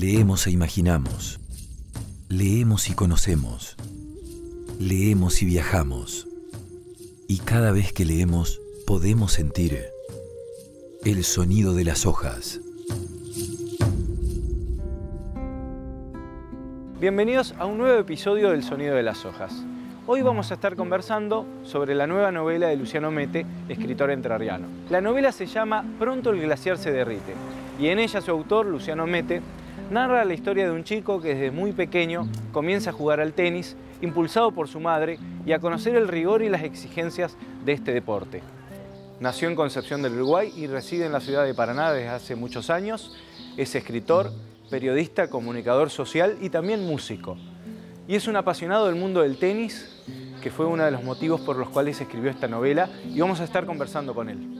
Leemos e imaginamos. Leemos y conocemos. Leemos y viajamos. Y cada vez que leemos podemos sentir el sonido de las hojas. Bienvenidos a un nuevo episodio del Sonido de las Hojas. Hoy vamos a estar conversando sobre la nueva novela de Luciano Mete, escritor entrerriano. La novela se llama Pronto el glaciar se derrite y en ella su autor, Luciano Mete, narra la historia de un chico que desde muy pequeño comienza a jugar al tenis, impulsado por su madre, y a conocer el rigor y las exigencias de este deporte. Nació en Concepción del Uruguay y reside en la ciudad de Paraná desde hace muchos años. Es escritor, periodista, comunicador social y también músico. Y es un apasionado del mundo del tenis, que fue uno de los motivos por los cuales escribió esta novela, y vamos a estar conversando con él.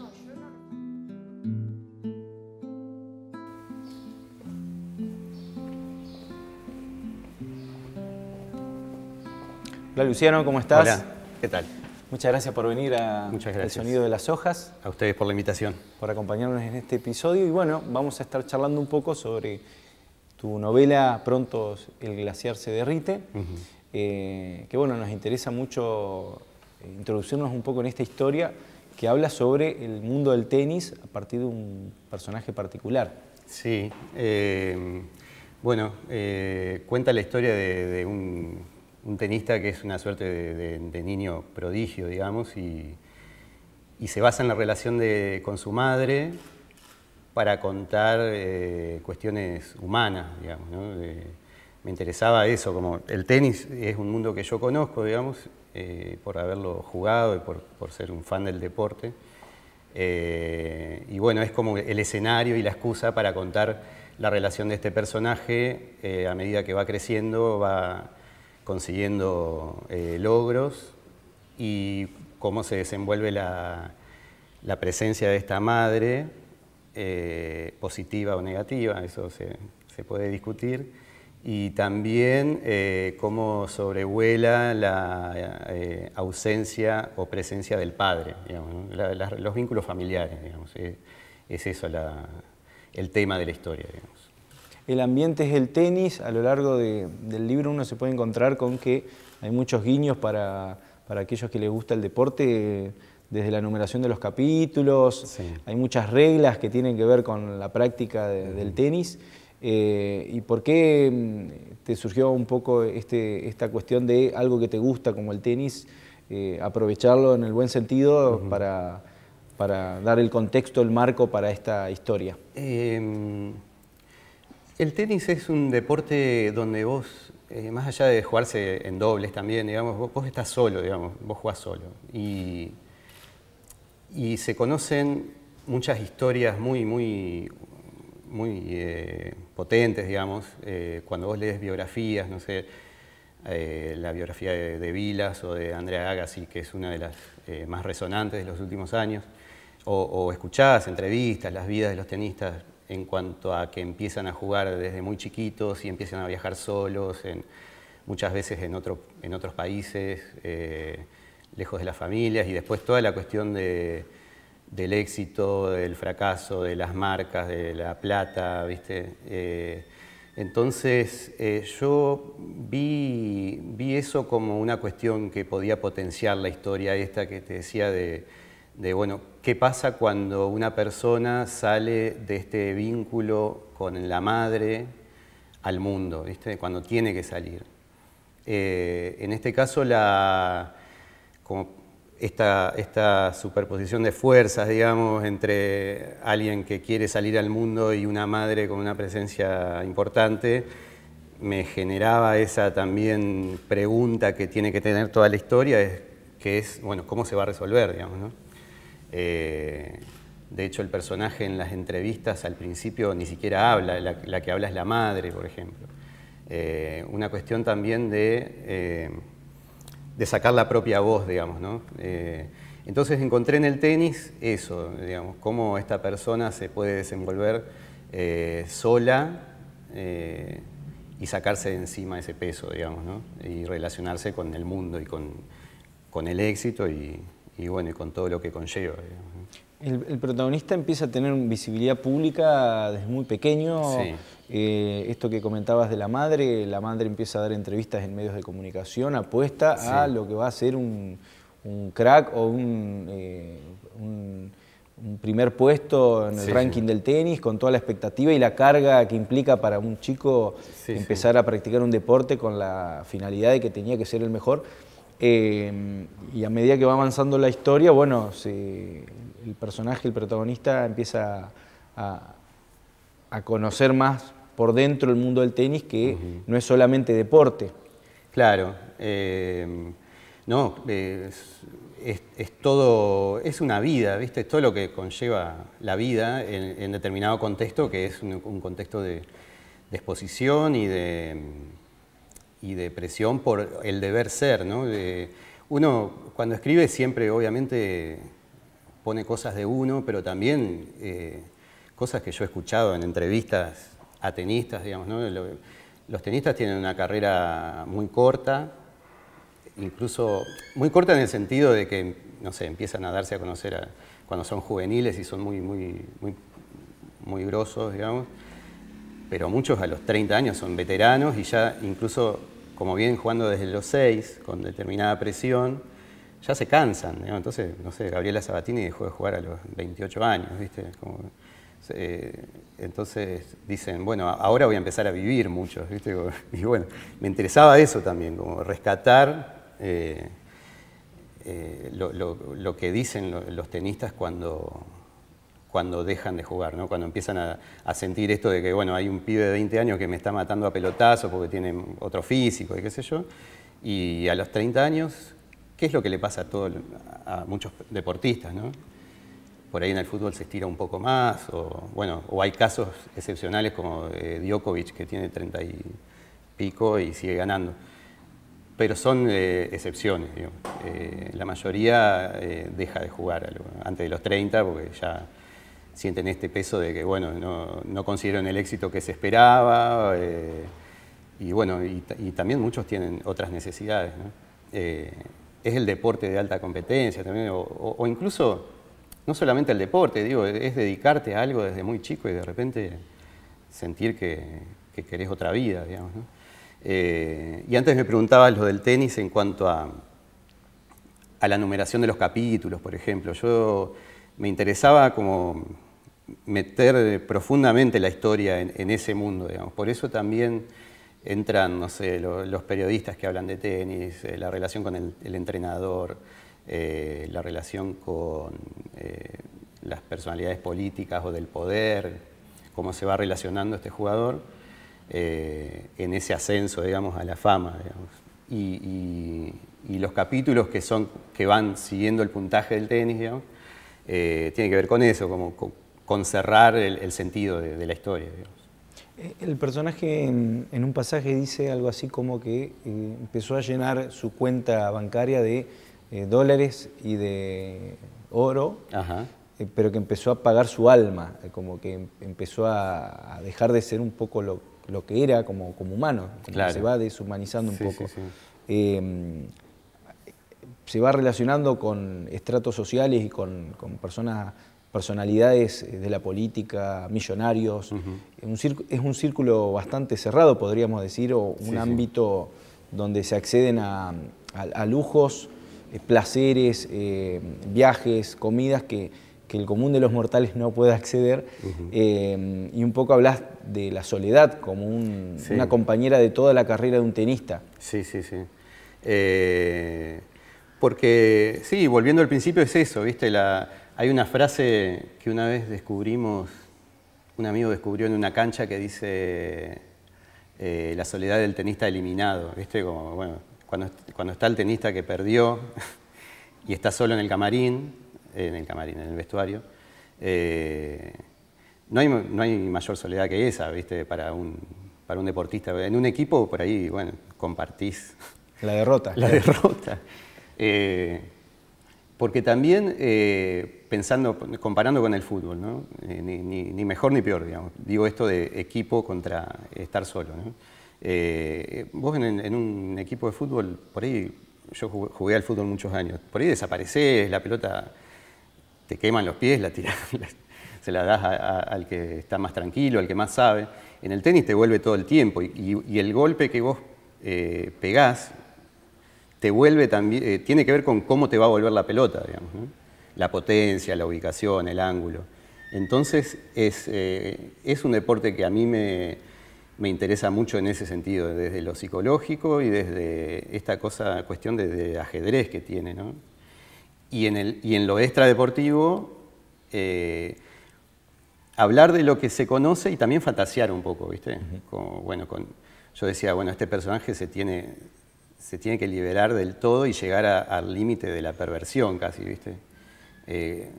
Hola Luciano, ¿cómo estás? Hola, ¿qué tal? Muchas gracias por venir a El Sonido de las Hojas. A ustedes por la invitación. Por acompañarnos en este episodio y bueno, vamos a estar charlando un poco sobre tu novela Pronto el glaciar se derrite, eh, que bueno, nos interesa mucho eh, introducirnos un poco en esta historia que habla sobre el mundo del tenis a partir de un personaje particular. Sí, eh, bueno, cuenta la historia de un un tenista que es una suerte de, niño prodigio, digamos, y, se basa en la relación con su madre para contar eh, cuestiones humanas, digamos. Eh, me interesaba eso, como el tenis es un mundo que yo conozco, digamos, eh, por haberlo jugado y por, ser un fan del deporte. y bueno, es como el escenario y la excusa para contar la relación de este personaje a medida que va creciendo, va consiguiendo eh, logros y cómo se desenvuelve la, presencia de esta madre, eh, positiva o negativa, eso se, puede discutir, y también eh, cómo sobrevuela la ausencia o presencia del padre, los vínculos familiares, es, eso el tema de la historia el ambiente es el tenis. A lo largo del libro uno se puede encontrar con que hay muchos guiños para, aquellos que les gusta el deporte, desde la numeración de los capítulos, hay muchas reglas que tienen que ver con la práctica del tenis. Eh, ¿Y por qué mm, te surgió un poco este, esta cuestión de algo que te gusta como el tenis, eh, aprovecharlo en el buen sentido para, dar el contexto, el marco para esta historia? Em, el tenis es un deporte donde vos, eh, más allá de jugarse en dobles también, digamos, vos, estás solo, digamos, vos jugás solo. Y, y se conocen muchas historias muy, muy, muy eh, potentes, digamos, eh, cuando vos lees biografías, no sé, la biografía de, Vilas o de Andrea Agassi, que es una de las más resonantes de los últimos años, o, o escuchás entrevistas, las vidas de los tenistas, en cuanto a que empiezan a jugar desde muy chiquitos y empiezan a viajar solos, muchas veces en, otros países, eh, lejos de las familias, y después toda la cuestión del éxito, del fracaso, de las marcas, de la plata, ¿viste? Eh, entonces eh, yo vi, eso como una cuestión que podía potenciar la historia esta que te decía de, de bueno, ¿Qué pasa cuando una persona sale de este vínculo con la madre al mundo, ¿viste? cuando tiene que salir? Eh, en este caso, esta, esta, superposición de fuerzas, digamos, entre alguien que quiere salir al mundo y una madre con una presencia importante, me generaba esa también pregunta que tiene que tener toda la historia, que es, bueno, ¿cómo se va a resolver, digamos, eh, de hecho, el personaje en las entrevistas al principio ni siquiera habla, la, que habla es la madre, por ejemplo. Eh, una cuestión también de, eh, de, sacar la propia voz, digamos, ¿no? entonces encontré en el tenis eso, digamos, cómo esta persona se puede desenvolver sola y sacarse de encima ese peso, digamos, Y relacionarse con el mundo y con, con el éxito y, y bueno, y con todo lo que conlleva. El, protagonista empieza a tener visibilidad pública desde muy pequeño. Eh, esto que comentabas de la madre, la madre empieza a dar entrevistas en medios de comunicación, apuesta a lo que va a ser un, crack o eh, un, primer puesto en el ranking del tenis, con toda la expectativa y la carga que implica para un chico empezar a practicar un deporte con la finalidad de que tenía que ser el mejor eh, y a medida que va avanzando la historia, bueno, el personaje, el protagonista, empieza a, conocer más por dentro el mundo del tenis, que no es solamente deporte. Claro. Eh, no, es, todo, es una vida, ¿viste? Es todo lo que conlleva la vida en, determinado contexto, que es un, contexto de exposición y de y de presión por el deber ser. ¿no? uno cuando escribe siempre obviamente pone cosas de uno, pero también eh, cosas que yo he escuchado en entrevistas a tenistas, digamos, ¿no? Los tenistas tienen una carrera muy corta, incluso muy corta en el sentido de que, no sé, empiezan a darse a conocer cuando son juveniles y son muy, muy, muy, muy grosos, digamos pero muchos a los 30 años son veteranos y ya incluso, como vienen jugando desde los 6, con determinada presión, ya se cansan. Entonces, no sé, Gabriela Sabatini dejó de jugar a los 28 años, ¿viste? Eh, entonces dicen, bueno, ahora voy a empezar a vivir mucho. ¿viste? Y bueno, me interesaba eso también, como rescatar eh, eh, lo, lo, que dicen los tenistas cuando cuando dejan de jugar, ¿no? cuando empiezan a, sentir esto de que, bueno, hay un pibe de 20 años que me está matando a pelotazo porque tiene otro físico y qué sé yo, y a los 30 años, ¿qué es lo que le pasa a, todo, a muchos deportistas? ¿no? Por ahí en el fútbol se estira un poco más, o, bueno, o hay casos excepcionales como eh, Djokovic, que tiene 30 y pico y sigue ganando. Pero son eh, excepciones, eh, la mayoría deja de jugar antes de los 30 porque ya sienten este peso de que, bueno, no, no consiguieron el éxito que se esperaba. Eh, y bueno, y, también muchos tienen otras necesidades. Eh, es el deporte de alta competencia también, o, incluso no solamente el deporte, digo, es dedicarte a algo desde muy chico y de repente sentir que, querés otra vida, eh, y antes me preguntabas lo del tenis en cuanto a, a la numeración de los capítulos, por ejemplo. Yo me interesaba como meter eh, profundamente la historia en, ese mundo, Por eso también entran, los periodistas que hablan de tenis, eh, la relación con el, entrenador, eh, la relación con las personalidades políticas o del poder, cómo se va relacionando este jugador en ese ascenso, digamos, a la fama, Y, los capítulos que, son, que van siguiendo el puntaje del tenis, tienen tiene que ver con eso, como, con el, sentido de, la historia. Eh, el personaje en, un pasaje dice algo así como que eh, empezó a llenar su cuenta bancaria de eh, dólares y de oro, pero que empezó a pagar su alma, como que em, empezó a, dejar de ser un poco lo, que era como, como humano, se va deshumanizando un poco. Em, se va relacionando con estratos sociales y con personas personalidades eh, de la política, millonarios. es un círculo bastante cerrado, podríamos decir, o un ámbito donde se acceden a, lujos, eh, placeres, eh, viajes, comidas que, el común de los mortales no puede acceder. y un poco hablas de la soledad como una compañera de toda la carrera de un tenista. Sí, sí, sí. porque, sí, volviendo al principio es eso, ¿viste? La, hay una frase que una vez descubrimos, un amigo descubrió en una cancha que dice eh, la soledad del tenista eliminado, cuando, está el tenista que perdió y está solo en el camarín, en el camarín, en el vestuario, eh, no, hay, mayor soledad que esa, ¿viste? Para un, deportista. En un equipo, por ahí, bueno, compartís. La derrota. La derrota. Eh, porque también, eh, pensando, comparando con el fútbol, eh, ni, mejor ni peor, digamos. Digo esto de equipo contra estar solo. Eh, vos en, un equipo de fútbol, por ahí, yo jugué, al fútbol muchos años, por ahí desapareces, la pelota te queman los pies, la tiras, se la das al que está más tranquilo, al que más sabe. En el tenis te vuelve todo el tiempo y, y el golpe que vos pegás vuelve también, eh, tiene que ver con cómo te va a volver la pelota, la potencia, la ubicación, el ángulo. Entonces es, eh, es un deporte que a mí me, interesa mucho en ese sentido, desde lo psicológico y desde esta cosa, cuestión de, ajedrez que tiene. Y, en el, y en lo extradeportivo, eh, hablar de lo que se conoce y también fantasear un poco, ¿viste? bueno, yo decía, bueno, este personaje se tiene, se tiene que liberar del todo y llegar al límite de la perversión casi, ¿viste? Eh,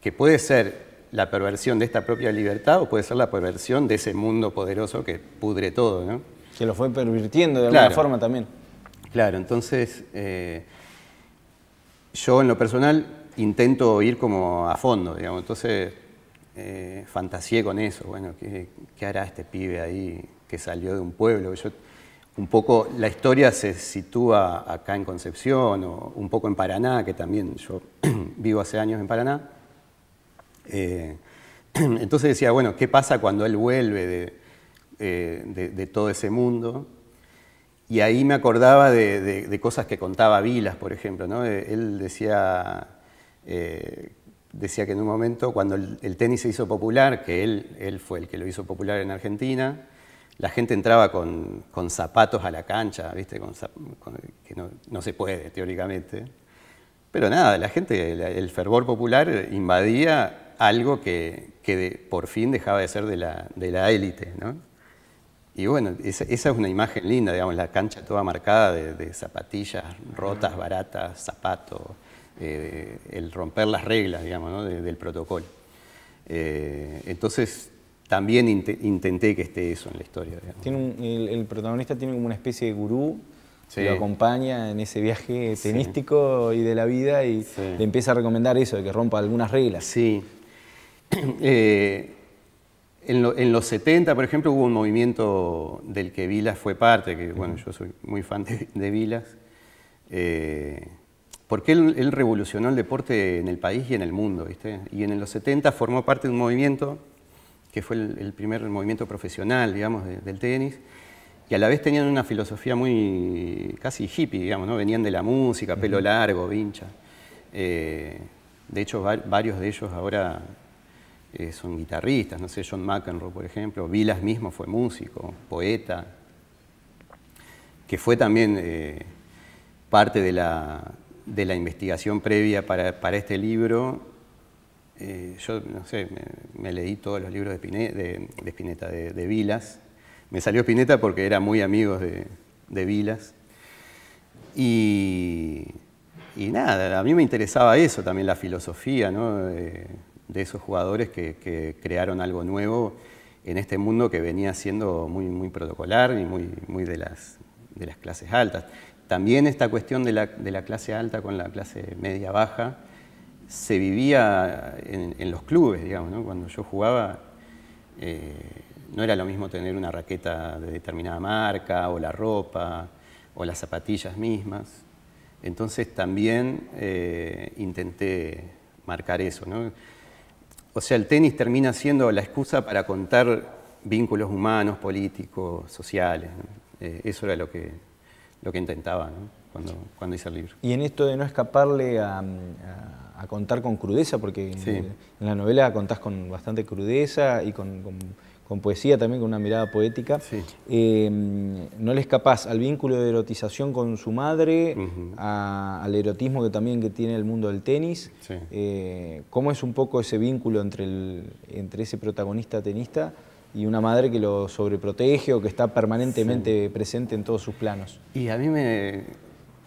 que puede ser la perversión de esta propia libertad o puede ser la perversión de ese mundo poderoso que pudre todo, ¿no? Que lo fue pervirtiendo de alguna forma también. Claro, entonces eh, yo en lo personal intento ir como a fondo, digamos, entonces eh, fantaseé con eso, bueno, ¿qué, ¿qué, hará este pibe ahí que salió de un pueblo? Un poco la historia se sitúa acá en Concepción o un poco en Paraná, que también yo vivo hace años en Paraná. Eh, entonces decía, bueno, ¿qué pasa cuando él vuelve de, eh, todo ese mundo? Y ahí me acordaba de, cosas que contaba Vilas, por ejemplo. Eh, él decía, que en un momento, cuando el, tenis se hizo popular, que él, él fue el que lo hizo popular en Argentina, la gente entraba con, zapatos a la cancha, ¿viste? que no, se puede teóricamente. Pero nada, la gente, el, fervor popular invadía algo que, por fin dejaba de ser de la, élite. ¿no? Y bueno, esa, es una imagen linda, digamos, la cancha toda marcada de, zapatillas rotas, baratas, zapatos, eh, el romper las reglas, digamos, ¿no? del protocolo. Eh, entonces, también intenté que esté eso en la historia. el, protagonista tiene como una especie de gurú que lo acompaña en ese viaje tenístico y de la vida y le empieza a recomendar eso, de que rompa algunas reglas. Sí. Eh, en, los 70, por ejemplo, hubo un movimiento del que Vilas fue parte, que bueno, yo soy muy fan de, Vilas, eh, porque él, revolucionó el deporte en el país y en el mundo, ¿viste? Y en los 70 formó parte de un movimiento que fue el, primer movimiento profesional, digamos, del tenis, y a la vez tenían una filosofía muy casi hippie, digamos, ¿no? Venían de la música, pelo largo, vincha. Eh, de hecho, varios de ellos ahora eh, son guitarristas, no sé, John McEnroe, por ejemplo, Vilas mismo fue músico, poeta, que fue también eh, parte de la, investigación previa para, para este libro eh, yo, no sé, me, leí todos los libros de, de, Spinetta, de, Vilas. Me salió Spinetta porque era muy amigo de, de Vilas. Y, y, nada, a mí me interesaba eso, también la filosofía ¿no? de, esos jugadores que, que, crearon algo nuevo en este mundo que venía siendo muy, muy protocolar y muy, muy de, las, de las clases altas. También esta cuestión de la, de la clase alta con la clase media-baja, se vivía en, los clubes, digamos, Cuando yo jugaba, eh, no era lo mismo tener una raqueta de determinada marca, o la ropa, o las zapatillas mismas. Entonces también eh, intenté marcar eso, O sea, el tenis termina siendo la excusa para contar vínculos humanos, políticos, sociales. Eh, eso era lo que, lo que intentaba cuando, cuando hice el libro. Y en esto de no escaparle a a contar con crudeza, porque en, la novela contás con bastante crudeza y con, poesía también, con una mirada poética. Em, no le capaz al vínculo de erotización con su madre, al erotismo que también que tiene el mundo del tenis. Eh, ¿Cómo es un poco ese vínculo entre, el, entre ese protagonista tenista? y una madre que lo sobreprotege o que está permanentemente presente en todos sus planos. Y a mí me,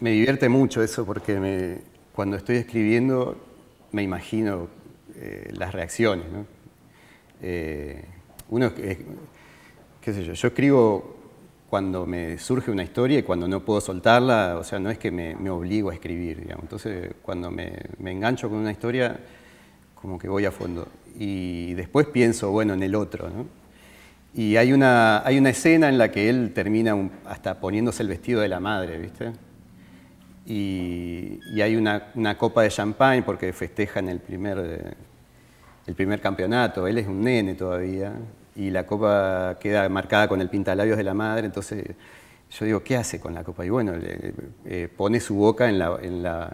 me divierte mucho eso porque me, cuando estoy escribiendo me imagino eh, las reacciones. ¿no? Eh, uno, qué yo, escribo cuando me surge una historia y cuando no puedo soltarla, o sea, no es que me, obligo a escribir, Entonces, cuando me, engancho con una historia, como que voy a fondo. Y después pienso, bueno, en el otro, Y hay una, hay una escena en la que él termina hasta poniéndose el vestido de la madre, ¿viste? y, hay una, copa de champagne porque festejan el primer, eh, el primer campeonato. Él es un nene todavía y la copa queda marcada con el pintalabios de la madre, entonces yo digo, ¿qué hace con la copa? Y bueno, le, eh, pone su boca en la, en la,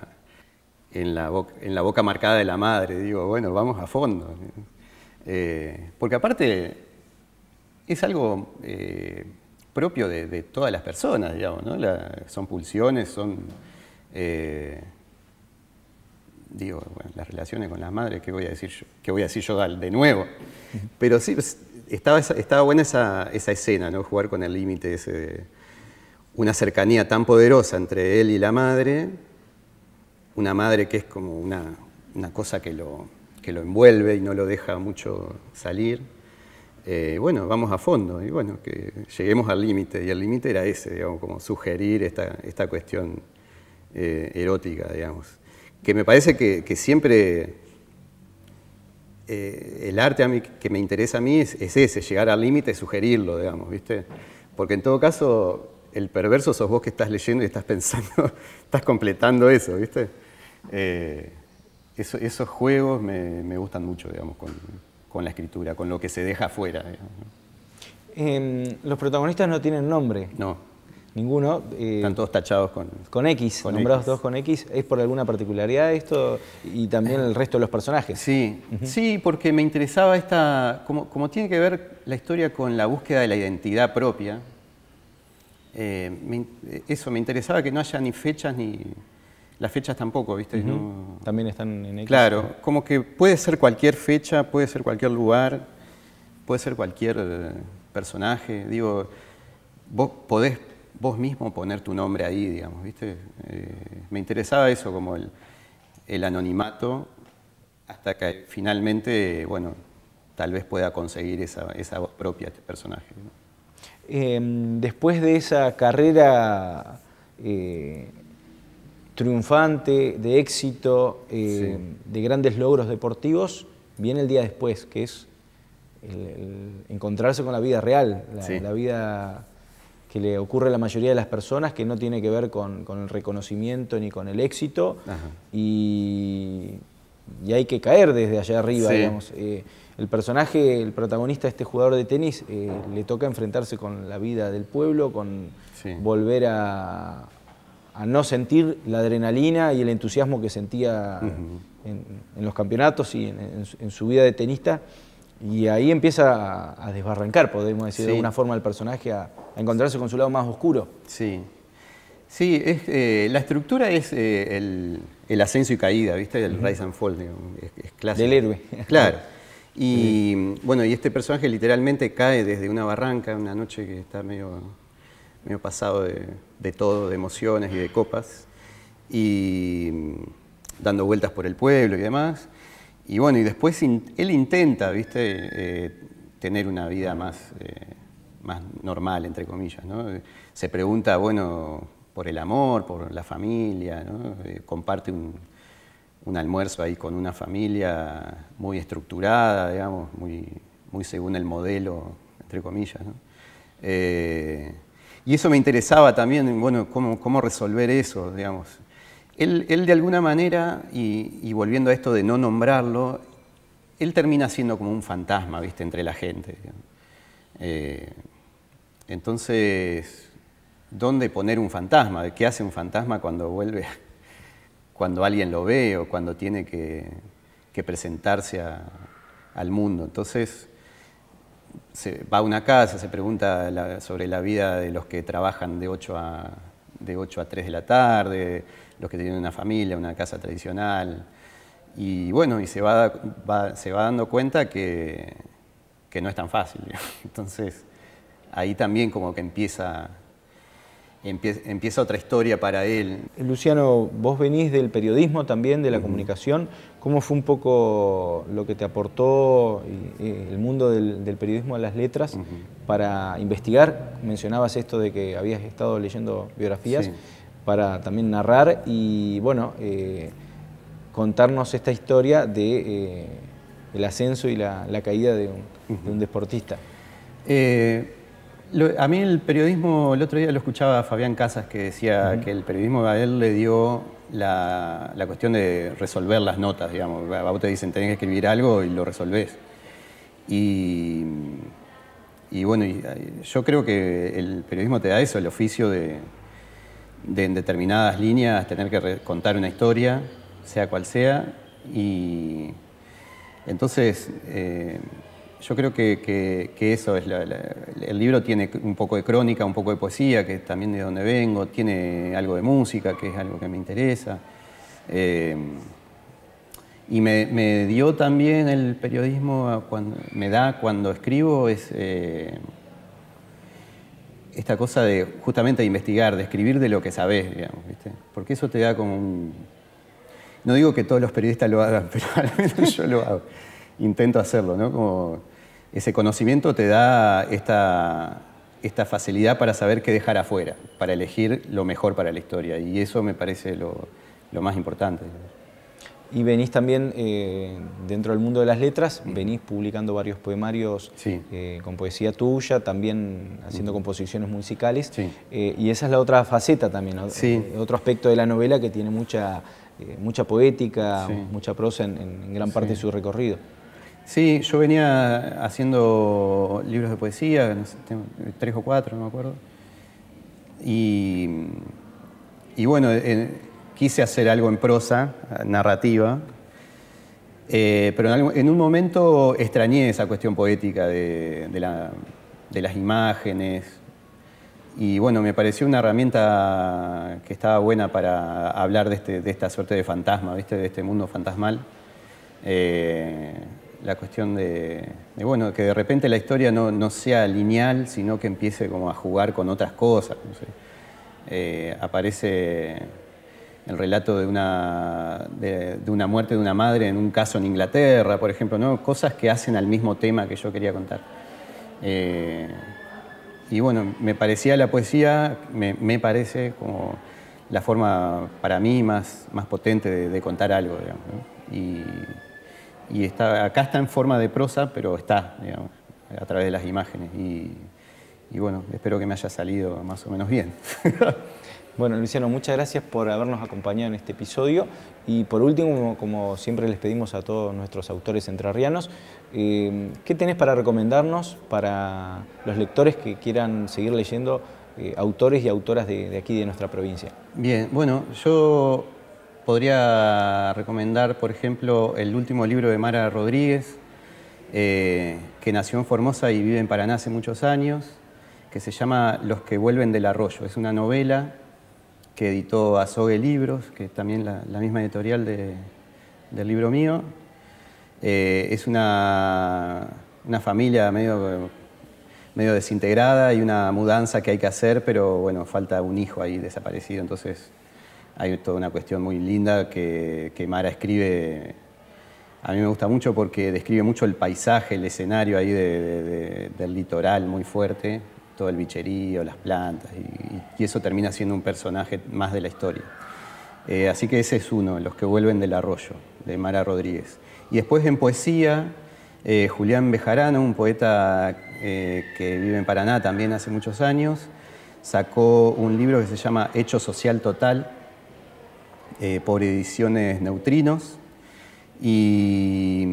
en, la boca, marcada de la madre. Digo, bueno, vamos a fondo. Eh, porque aparte es algo propio de, todas las personas, digamos, ¿no? son pulsiones, son eh, digo, las relaciones con las madres, ¿qué voy a decir yo? ¿Qué voy a decir yo de nuevo? Pero sí, pues, estaba, estaba buena esa, escena, ¿no? Jugar con el límite una cercanía tan poderosa entre él y la madre, una madre que es como una, cosa que lo, lo envuelve y no lo deja mucho salir. Eh, bueno, vamos a fondo y bueno, que lleguemos al límite. Y el límite era ese, digamos, como sugerir esta, esta cuestión eh, erótica, digamos. Que me parece que, siempre eh, el arte a mí, que me interesa a mí es, ese, llegar al límite y sugerirlo, digamos, ¿viste? Porque en todo caso, el perverso sos vos que estás leyendo y estás pensando, estás completando eso, ¿viste? Eh, esos juegos me, gustan mucho, digamos, con, la escritura, con lo que se deja afuera. Em, los protagonistas no tienen nombre. No. Ninguno. Eh, están todos tachados con... Con X, nombrados dos todos con X. ¿Es por alguna particularidad esto y también el resto de los personajes? Sí, sí, porque me interesaba esta... Como, tiene que ver la historia con la búsqueda de la identidad propia, eh, eh, eso, me interesaba que no haya ni fechas ni... Las fechas tampoco, ¿viste? También están en X. Claro, como que puede ser cualquier fecha, puede ser cualquier lugar, puede ser cualquier personaje. Digo, vos podés vos mismo poner tu nombre ahí, digamos, ¿viste? Eh, me interesaba eso, como el, anonimato, hasta que finalmente, bueno, tal vez pueda conseguir esa, propia este personaje. Em, después de esa carrera eh, triunfante, de éxito, eh, de grandes logros deportivos, viene el día después, que es encontrarse con la vida real, la vida que le ocurre a la mayoría de las personas, que no tiene que ver con, el reconocimiento ni con el éxito, y, hay que caer desde allá arriba, eh, el personaje, el protagonista, este jugador de tenis, eh, le toca enfrentarse con la vida del pueblo, con volver a, no sentir la adrenalina y el entusiasmo que sentía en, los campeonatos y en su vida de tenista. Y ahí empieza a desbarrancar, podemos decir, de alguna forma el personaje a, encontrarse con su lado más oscuro. Sí. Sí, eh, la estructura es eh, el, ascenso y caída, ¿viste? El rise and fall, es, clásico. Del héroe. Claro. Y bueno, y este personaje literalmente cae desde una barranca, una noche que está medio, medio pasado de, de todo, de emociones y de copas, y mm, dando vueltas por el pueblo y demás y bueno, y después él intenta, viste, eh, tener una vida más, eh, más normal, entre comillas, ¿no? Se pregunta, bueno, por el amor, por la familia, ¿no? Eh, comparte un, almuerzo ahí con una familia muy estructurada, digamos, muy, muy según el modelo, entre comillas, ¿no? y eso me interesaba también, bueno, cómo, cómo resolver eso, digamos, él, de alguna manera, y, volviendo a esto de no nombrarlo, él termina siendo como un fantasma, ¿viste?, entre la gente. Eh, entonces, ¿dónde poner un fantasma? ¿Qué hace un fantasma cuando vuelve, cuando alguien lo ve o cuando tiene que, presentarse al mundo? Entonces, se va a una casa, se pregunta sobre la vida de los que trabajan de 8 a de 8 a 3 de la tarde, los que tienen una familia, una casa tradicional. Y bueno, y se va, se va dando cuenta que, que no es tan fácil. Entonces, ahí también como que empieza, empieza otra historia para él. Luciano, vos venís del periodismo también, de la comunicación. ¿Cómo fue un poco lo que te aportó eh, eh, el mundo del, del periodismo a las letras? para investigar. Mencionabas esto de que habías estado leyendo biografías para también narrar y, bueno, eh, contarnos esta historia de eh, el ascenso y la, caída de un, deportista. Eh, a mí el periodismo, el otro día lo escuchaba Fabián Casas que decía que el periodismo a él le dio la, cuestión de resolver las notas, digamos. A vos te dicen, tenés que escribir algo y lo resolvés. Y y bueno, eh, yo creo que el periodismo te da eso, el oficio de, en determinadas líneas tener que contar una historia, sea cual sea. Y entonces, eh, yo creo que, eso es el libro tiene un poco de crónica, un poco de poesía, que es también de donde vengo, tiene algo de música, que es algo que me interesa. Eh, y me, dio también el periodismo, me da cuando escribo, es eh, esta cosa de justamente de investigar, de escribir de lo que sabes, digamos, ¿viste? Porque eso te da como un... No digo que todos los periodistas lo hagan, pero al menos yo lo hago. Intento hacerlo, ¿no? Como ese conocimiento te da esta, esta facilidad para saber qué dejar afuera, para elegir lo mejor para la historia. Y eso me parece lo más importante. Y venís también, eh, dentro del mundo de las letras, mm. venís publicando varios poemarios eh, con poesía tuya, también haciendo mm. composiciones musicales. Eh, y esa es la otra faceta también, otro aspecto de la novela que tiene mucha, mucha poética, mucha prosa en, gran parte de su recorrido. Sí, yo venía haciendo libros de poesía, tres o cuatro, no me acuerdo. Y, y bueno, quise hacer algo en prosa, eh, narrativa, eh, pero en, un momento extrañé esa cuestión poética de, las imágenes. Y bueno, me pareció una herramienta que estaba buena para hablar de, este, esta suerte de fantasma, ¿viste? de este mundo fantasmal. Eh, la cuestión de, bueno, que de repente la historia no, sea lineal, sino que empiece como a jugar con otras cosas. aparece el relato de una, de, una muerte de una madre en un caso en Inglaterra, por ejemplo, ¿no? cosas que hacen al mismo tema que yo quería contar. Eh, y bueno, me parecía la poesía, me, parece como la forma para mí más, más potente de, contar algo, Y, y está, acá está en forma de prosa, pero está, a través de las imágenes. Y, y bueno, espero que me haya salido más o menos bien. Bueno, Luciano, muchas gracias por habernos acompañado en este episodio. Y por último, como siempre les pedimos a todos nuestros autores entrerrianos, eh, ¿qué tenés para recomendarnos para los lectores que quieran seguir leyendo eh, autores y autoras de, aquí, de nuestra provincia? Bien, bueno, yo podría recomendar, por ejemplo, el último libro de Mara Rodríguez, eh, que nació en Formosa y vive en Paraná hace muchos años, que se llama Los que vuelven del arroyo. Es una novela que editó Azogue Libros, que es también la, misma editorial del libro mío. Eh, es una, familia medio, medio, desintegrada y una mudanza que hay que hacer, pero bueno, falta un hijo ahí desaparecido, entonces hay toda una cuestión muy linda que, Mara escribe. A mí me gusta mucho porque describe mucho el paisaje, el escenario ahí del litoral muy fuerte, todo el bicherío, las plantas, y, eso termina siendo un personaje más de la historia. Eh, así que ese es uno, Los que vuelven del arroyo, de Mara Rodríguez. Y después en poesía, eh, Julián Bejarano, un poeta eh, que vive en Paraná también hace muchos años, sacó un libro que se llama Hecho Social Total, por ediciones Neutrinos, y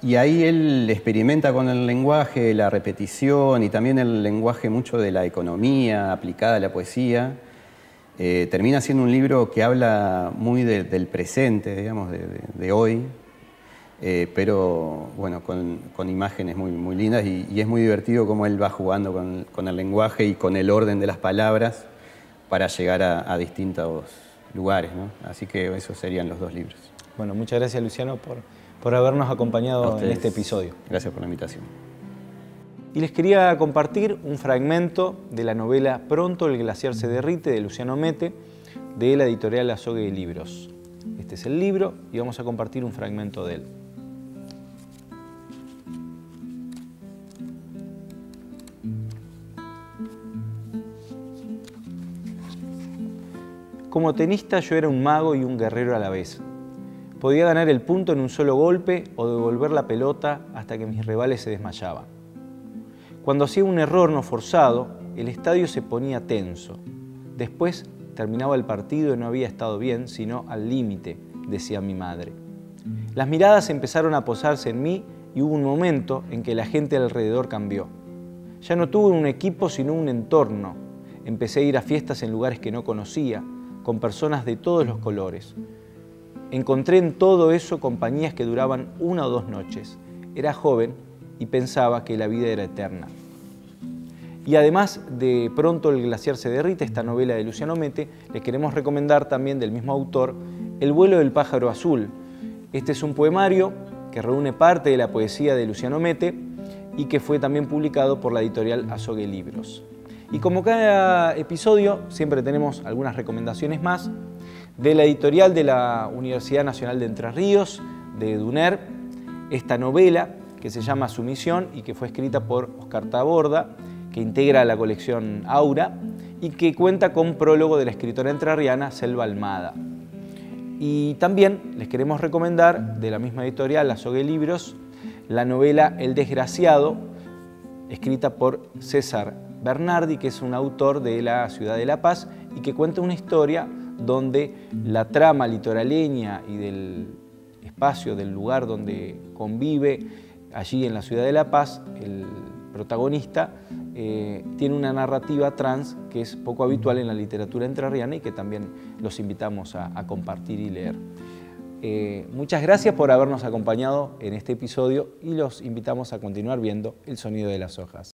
y ahí él experimenta con el lenguaje, la repetición y también el lenguaje mucho de la economía aplicada a la poesía. Eh, termina siendo un libro que habla muy del presente, digamos, de, hoy, eh, pero bueno, con, imágenes muy, muy lindas y, es muy divertido cómo él va jugando con, el lenguaje y con el orden de las palabras para llegar a, a distintos lugares. ¿no? Así que esos serían los dos libros. Bueno, muchas gracias Luciano por por habernos acompañado en este episodio. Gracias por la invitación. Y les quería compartir un fragmento de la novela Pronto el glaciar se derrite de Luciano Mete de la editorial Azogue de Libros. Este es el libro y vamos a compartir un fragmento de él. Como tenista yo era un mago y un guerrero a la vez. Podía ganar el punto en un solo golpe o devolver la pelota hasta que mis rivales se desmayaban. Cuando hacía un error no forzado, el estadio se ponía tenso. Después terminaba el partido y no había estado bien, sino al límite, decía mi madre. Las miradas empezaron a posarse en mí y hubo un momento en que la gente alrededor cambió. Ya no tuve un equipo sino un entorno. Empecé a ir a fiestas en lugares que no conocía, con personas de todos los colores. Encontré en todo eso compañías que duraban una o dos noches. Era joven y pensaba que la vida era eterna. Y además de Pronto el glaciar se derrite, esta novela de Luciano Mete, les queremos recomendar también del mismo autor El vuelo del pájaro azul. Este es un poemario que reúne parte de la poesía de Luciano Mete y que fue también publicado por la editorial Azogue Libros. Y como cada episodio siempre tenemos algunas recomendaciones más, de la editorial de la Universidad Nacional de Entre Ríos, de Duner, esta novela que se llama Sumisión y que fue escrita por Oscar Taborda, que integra la colección Aura y que cuenta con prólogo de la escritora entrerriana Selva Almada. Y también les queremos recomendar, de la misma editorial, Sogue Libros, la novela El Desgraciado, escrita por César Bernardi, que es un autor de la ciudad de La Paz y que cuenta una historia donde la trama litoraleña y del espacio, del lugar donde convive, allí en la ciudad de La Paz, el protagonista eh, tiene una narrativa trans que es poco habitual en la literatura entrerriana y que también los invitamos a, compartir y leer. Eh, muchas gracias por habernos acompañado en este episodio y los invitamos a continuar viendo El sonido de las hojas.